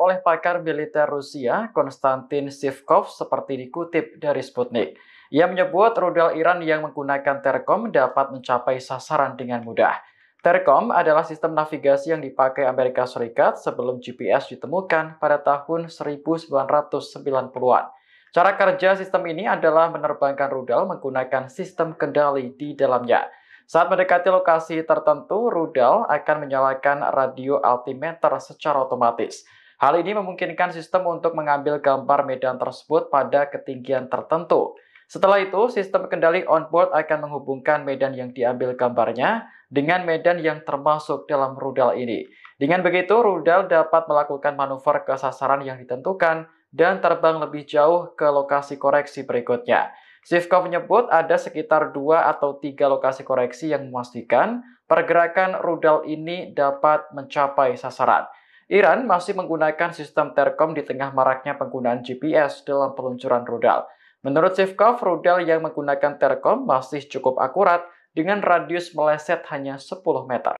oleh pakar militer Rusia Konstantin Sivkov seperti dikutip dari Sputnik. Ia menyebut rudal Iran yang menggunakan Terkom dapat mencapai sasaran dengan mudah. Terkom adalah sistem navigasi yang dipakai Amerika Serikat sebelum GPS ditemukan pada tahun 1990-an. Cara kerja sistem ini adalah menerbangkan rudal menggunakan sistem kendali di dalamnya. Saat mendekati lokasi tertentu, rudal akan menyalakan radio altimeter secara otomatis. Hal ini memungkinkan sistem untuk mengambil gambar medan tersebut pada ketinggian tertentu. Setelah itu, sistem kendali onboard akan menghubungkan medan yang diambil gambarnya dengan medan yang termasuk dalam rudal ini. Dengan begitu, rudal dapat melakukan manuver ke sasaran yang ditentukan dan terbang lebih jauh ke lokasi koreksi berikutnya. Sivkov menyebut ada sekitar dua atau tiga lokasi koreksi yang memastikan pergerakan rudal ini dapat mencapai sasaran. Iran masih menggunakan sistem Terkom di tengah maraknya penggunaan GPS dalam peluncuran rudal. Menurut Sivkov, rudal yang menggunakan Terkom masih cukup akurat dengan radius meleset hanya 10 meter.